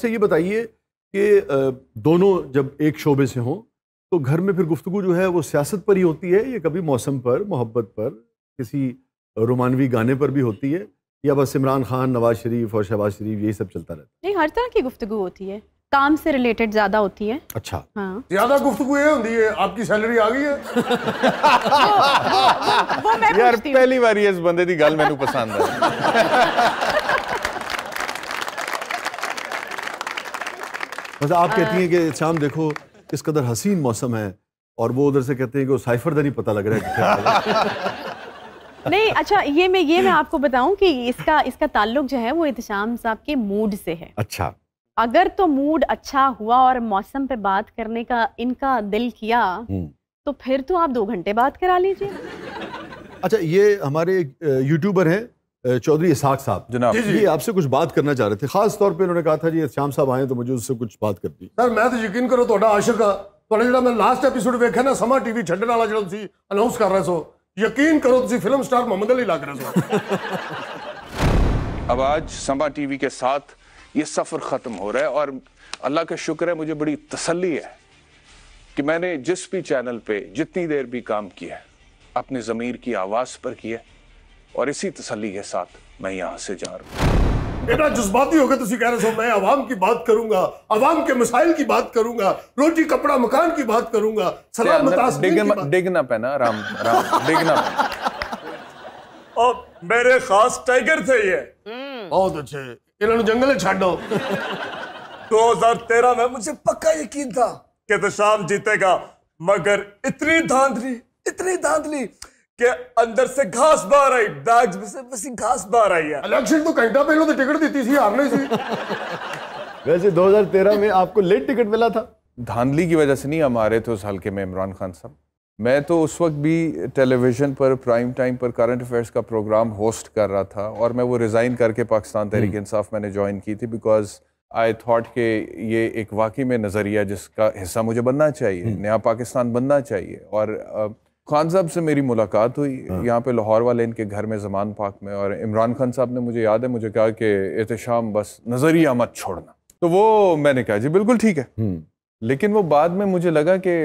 अच्छा ये बताइए कि दोनों जब एक शोबे से हों तो घर में फिर गुफ्तु जो है वो सियासत पर ही होती है या कभी मौसम पर मोहब्बत पर किसी रोमानवी गाने पर भी होती है या बस इमरान खान नवाज शरीफ और शहबाज शरीफ यही सब चलता रहता है नहीं हर तरह की गुफ्तु होती है काम से रिलेटेड ज्यादा होती है अच्छा हाँ। ज्यादा गुफ्तु ये होती है आपकी सैलरी आ गई है वो, वो, वो, वो मैं यार पहली बार इस बंदे की गल मैं पसंद है मतलब आप कहती हैं हाँ। कि शाम देखो इस कदर हसीन मौसम है और वो उधर से कहते हैं कि साइफर दनी पता लग रहा है नहीं अच्छा ये मैं ये मैं आपको बताऊं कि इसका इसका ताल्लुक जो है वो इतशाम साहब के मूड से है अच्छा अगर तो मूड अच्छा हुआ और मौसम पे बात करने का इनका दिल किया हम्म। तो फिर तो आप दो घंटे बात करा लीजिए अच्छा ये हमारे यूट्यूबर हैं चौधरी इसहाक साहब जनाब जी, जी। आपसे कुछ बात करना चाह रहे थे खास तौर पे उन्होंने कहा था जी श्याम साहब आए तो मुझे उससे कुछ बात कर दी सर मैं तो यकीन करो तो आशक हाँ जो मैं लास्ट ਐਪੀਸੋਡ ਵੇਖਿਆ ना समा टीवी ਛੱਡਣ वाला जो अनाउंस कर रहे सो यकीन करो ਕਰੋ ਤੁਸੀਂ ਫਿਲਮ ਸਟਾਰ ਮੁਹੰਮਦ ਅਲੀ ਲੱਗ ਰਹੇ अब आज समा टीवी के साथ ये सफ़र ख़त्म हो रहा है और अल्लाह का शुक्र है मुझे बड़ी तसली है कि मैंने जिस भी चैनल पे जितनी देर भी काम किया अपने ज़मीर की आवाज़ पर किया और इसी तसली के साथ मैं यहाँ से जा रहा हूँ बेटा जज्बाती होकर तुम तो कह रहे हो मैं आवाम की बात करूंगा आवाम के मसाइल की बात करूंगा रोटी कपड़ा मकान की बात करूंगा सलाम डिगना डिगना राम राम डिगना और मेरे खास टाइगर थे ये हम्म। बहुत अच्छे इन्होंने जंगल हजार 2013 में मुझे पक्का यकीन था कि तो शाम जीतेगा मगर इतनी धांधली इतनी धांधली के अंदर से घास बाहर आई बैग से ਸੇ ਬਸੀ ਘਾਸ आई है इलेक्शन तो घंटा पहले तो टिकट दी थी हारने से वैसे 2013 में आपको लेट टिकट मिला था धांधली की वजह से नहीं हम आ रहे थे उस हल्के में इमरान खान साहब मैं तो उस वक्त भी टेलीविज़न पर प्राइम टाइम पर करंट अफेयर्स का प्रोग्राम होस्ट कर रहा था और मैं वो रिज़ाइन करके पाकिस्तान हम्म। तहरीक इंसाफ मैंने ज्वाइन की थी बिकॉज आई थॉट के ये एक वाकई में नज़रिया जिसका हिस्सा मुझे बनना चाहिए हम्म। नया पाकिस्तान बनना चाहिए और खान साहब से मेरी मुलाकात हुई हाँ। यहाँ पे लाहौर वाले इनके घर में जमान पाक में और इमरान खान साहब ने मुझे याद है मुझे कहा कि एहतम बस नज़रिया मत छोड़ना तो वो मैंने कहा जी बिल्कुल ठीक है हम्म। लेकिन वो बाद में मुझे लगा कि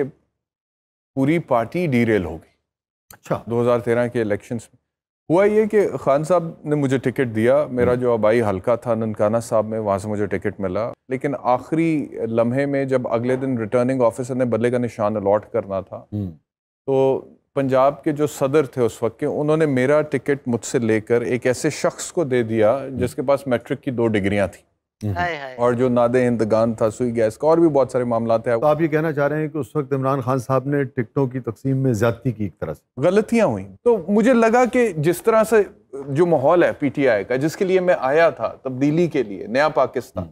पूरी पार्टी डीरेल हो गई अच्छा 2013 के इलेक्शंस में हुआ ये कि खान साहब ने मुझे टिकट दिया मेरा हम्म। जो आबाई हल्का था ननकाना साहब में वहाँ से मुझे टिकट मिला लेकिन आखिरी लम्हे में जब अगले दिन रिटर्निंग ऑफिसर ने बदले का निशान अलॉट करना था हम्म। तो पंजाब के जो सदर थे उस वक्त के उन्होंने मेरा टिकट मुझसे लेकर एक ऐसे शख्स को दे दिया जिसके पास मैट्रिक की दो डिग्रियां थी हम्म। और जो नादे इंतगान था सुई गैस का और भी बहुत सारे मामला थे तो आप ये कहना चाह रहे हैं कि उस वक्त इमरान खान साहब ने टिकटों की तकसीम में ज्यादती की एक तरह से गलतियां हुई तो मुझे लगा कि जिस तरह से जो माहौल है पीटीआई का जिसके लिए मैं आया था तब्दीली के लिए नया पाकिस्तान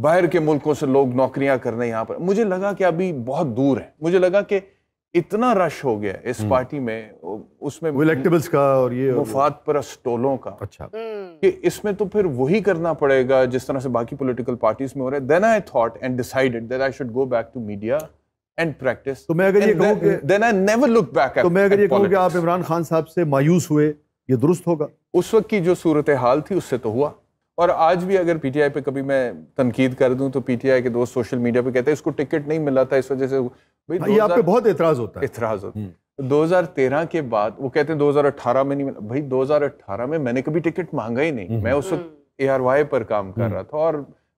बाहर के मुल्कों से लोग नौकरियां करने यहाँ पर मुझे लगा कि अभी बहुत दूर है मुझे लगा कि इतना रश हो गया इस पार्टी हम्म। में उसमें इलेक्टेबल्स का और ये मुफाद पर स्टोलों का अच्छा हम्म। कि इसमें तो फिर वही करना पड़ेगा जिस तरह से बाकी पॉलिटिकल पार्टीज में हो रहा है then I thought and decided that I should go back to media and practice तो मैं अगर ये कहूं कि then I never look back तो मैं अगर ये कहूं कि आप इमरान खान साहब से मायूस हुए ये दुरुस्त होगा उस वक्त की जो सूरत हाल थी उससे तो हुआ और आज भी अगर पीटीआई पे कभी मैं तनकीद कर दूं तो पीटीआई के दोस्त सोशल मीडिया पे कहते हैं इसको टिकट नहीं मिला था इस वजह से भाई आप पे बहुत एतराज होता है एतराज होता है 2013 हम्म। के बाद वो कहते हैं 2018 में नहीं मिला भाई 2018 में मैंने कभी टिकट मांगा ही नहीं हम्म। मैं उस वक्त हम्म। ए पर काम कर रहा था और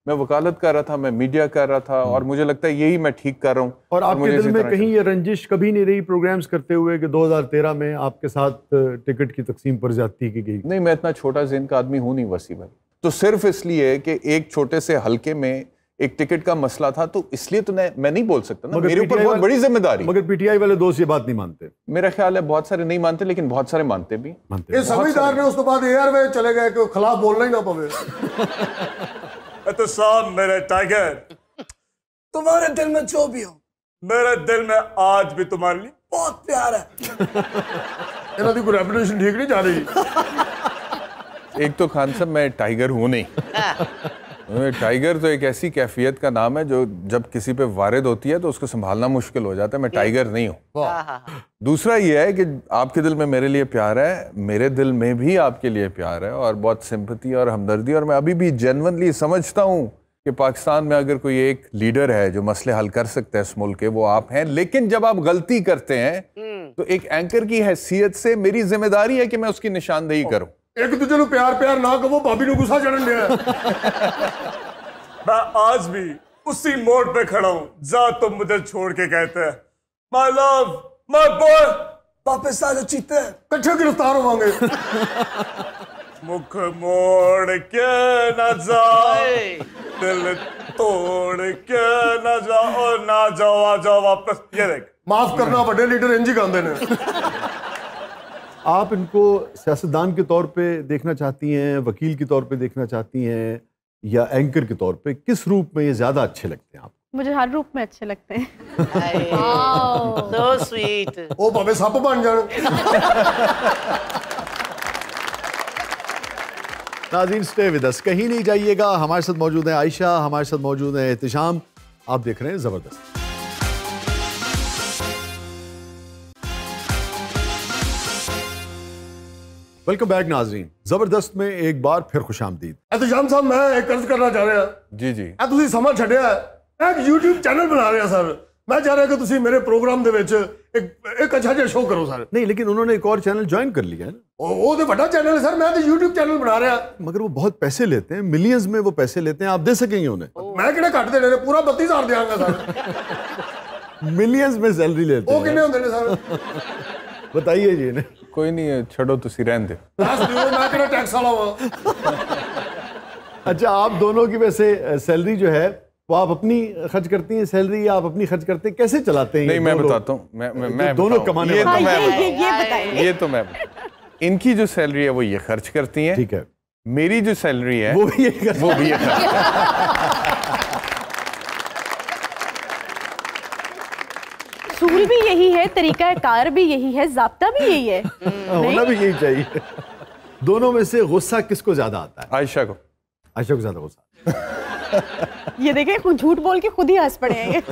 मैं वकालत कर रहा था मैं मीडिया कर रहा था और मुझे लगता है यही मैं ठीक कर रहा हूँ और, और आपके दिल में कहीं ये रंजिश कभी नहीं रही प्रोग्राम्स करते हुए कि 2013 में आपके साथ टिकट की तकसीम पर ज्यादती की गई नहीं मैं इतना छोटा जिन का आदमी हूँ नहीं वसी तो सिर्फ इसलिए कि एक छोटे से हल्के में एक टिकट का मसला था तो इसलिए तो मैं नहीं बोल सकता ना मेरे ऊपर बहुत बड़ी जिम्मेदारी मगर पीटीआई वाले दोस्त ये बात नहीं मानते मेरा ख्याल है बहुत सारे नहीं मानते लेकिन बहुत सारे मानते भी मानते समझदार ने उसके बाद एयर वे चले गए कि खिलाफ बोलना ही ना पवे तो साहब मेरे टाइगर तुम्हारे दिल में जो भी हो मेरे दिल में आज भी तुम्हारे लिए बहुत प्यार है इन्हों देखो रेपुटेशन ठीक नहीं जा रही एक तो खान साहब मैं टाइगर हूं नहीं हाँ। टाइगर तो एक ऐसी कैफियत का नाम है जो जब किसी पे वारिद होती है तो उसको संभालना मुश्किल हो जाता है मैं टाइगर नहीं हूँ हाँ, हाँ, हाँ। दूसरा ये है कि आपके दिल में मेरे लिए प्यार है मेरे दिल में भी आपके लिए प्यार है और बहुत सिंपति और हमदर्दी और मैं अभी भी जेनवनली समझता हूँ कि पाकिस्तान में अगर कोई एक लीडर है जो मसले हल कर सकते हैं इस मुल्क के वो आप हैं लेकिन जब आप गलती करते हैं हम्म। तो एक एंकर की हैसियत से मेरी जिम्मेदारी है कि मैं उसकी निशानदेही करूँ एक दूजे ਨੂੰ प्यार ਪਿਆਰ ਨਾ ਕਹੋ ਭਾਬੀ ਨੂੰ ਗੁੱਸਾ ਚੜਨ ਡਿਆ मैं आज भी उसी मोड़ पे खड़ा हूं जा तुम मुझे छोड़ के कहते हैं माय लव माय बॉय वापस आ जाओ चीते कट्ठे गिरफ्तार होवांगे मुख मोड़ के न जाए दिल तोड़ के न जाओ ना जाओ आ जाओ वापस ये देख माफ करना बड़े लीडर इंजी गांदे ने आप इनको सियासतदान के तौर पे देखना चाहती हैं वकील के तौर पे देखना चाहती हैं या एंकर के तौर पे किस रूप में ये ज़्यादा अच्छे लगते हैं आप मुझे हर रूप में अच्छे लगते हैं सो स्वीट ओ बाबे सप बन जान नाजीन स्टे विद अस कहीं नहीं जाइएगा हमारे साथ मौजूद हैं आयशा हमारे साथ मौजूद हैं एहतिशाम आप देख रहे हैं ज़बरदस्त वेलकम बैक नाजरीन जबरदस्त में एक बार फिर खुश आमदीद एहतजाम साहब मैं एक अर्ज करना चाह रहा जी जी ए तुम समा छ ਹੈ। ਮੈਂ ਇੱਕ YouTube ਚੈਨਲ ਬਣਾ ਰਿਹਾ ਸਰ ਮੈਂ ਚਾਹ ਰਿਹਾ ਕਿ ਤੁਸੀਂ ਮੇਰੇ ਪ੍ਰੋਗਰਾਮ ਦੇ ਵਿੱਚ ਇੱਕ ਇੱਕ ਅੱਛਾ नहीं लेकिन उन्होंने एक और चैनल ज्वाइन कर लिया है ना ਉਹ ਉਹ ਤੇ ਵੱਡਾ ਚੈਨਲ ਹੈ ਸਰ ਮੈਂ ਤੇ YouTube मगर वो बहुत पैसे लेते हैं मिलियंस में वो पैसे लेते हैं आप दे सकेंगे उन्हें ਮੈਂ ਕਿਹੜੇ ਘੱਟ ਦੇਣੇ पूरा ਪੂਰਾ हजार देंगे सर मिलियंस में सैलरी लेते हैं ਕਿੰਨੇ ਹੁੰਦੇ बताइए जी ਨੇ कोई नहीं छोड़ो तुसी रहन दे ਦੱਸ ਦਿਓ ਮੈਂ ਤੇਰਾ ਟੈਕਸ अच्छा आप दोनों की वैसे सैलरी जो है वो आप अपनी खर्च करती हैं सैलरी या आप अपनी खर्च करते हैं कैसे चलाते हैं नहीं मैं बताता हूँ मैं मैं, तो मैं दोनों कमाने ये तो मैं ये, ये बताएंगे ये तो मैं इनकी जो सैलरी है वो ये खर्च करती हैं ठीक है मेरी जो सैलरी है वो भी ये वो भी ये असूल भी यही है तरीका कार भी यही है जबता भी यही है हाँ, होना भी यही चाहिए दोनों में से गुस्सा किसको ज्यादा आता है आयशा को आयशा को ज्यादा गुस्सा ये देखे झूठ बोल के खुद ही हंस पड़े हैं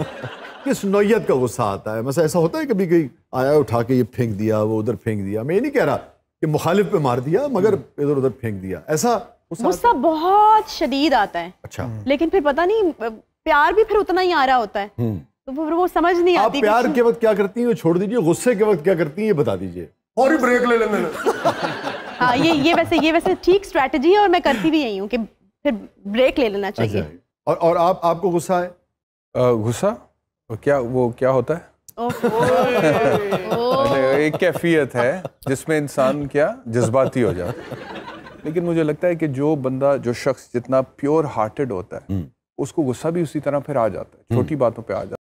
किस नोयत का गुस्सा आता है मसला ऐसा होता है कभी कहीं आया उठा के ये फेंक दिया वो उधर फेंक दिया मैं ये नहीं कह रहा कि मुखालिफ पे मार दिया मगर हम्म। इधर उधर फेंक दिया ऐसा गुस्सा बहुत शदीद आता है अच्छा लेकिन फिर पता नहीं प्यार भी फिर उतना ही आ रहा होता है हम्म। तो फिर वो समझ नहीं आप आती प्यार के वक्त क्या करती हैं छोड़ दीजिए गुस्से के वक्त क्या करती हैं ये बता दीजिए और ही ब्रेक ले लेने हाँ ये ये वैसे ये वैसे ठीक स्ट्रैटेजी है और मैं करती भी यही हूँ कि फिर ब्रेक ले लेना अच्छा। चाहिए और और आप आपको गुस्सा है गुस्सा क्या वो क्या होता है एक कैफियत है जिसमें इंसान क्या जज्बाती हो जाता है लेकिन मुझे लगता है कि जो बंदा जो शख्स जितना प्योर हार्टेड होता है हम्म। उसको गुस्सा भी उसी तरह फिर आ जाता है हम्म। छोटी बातों पे आ जाता है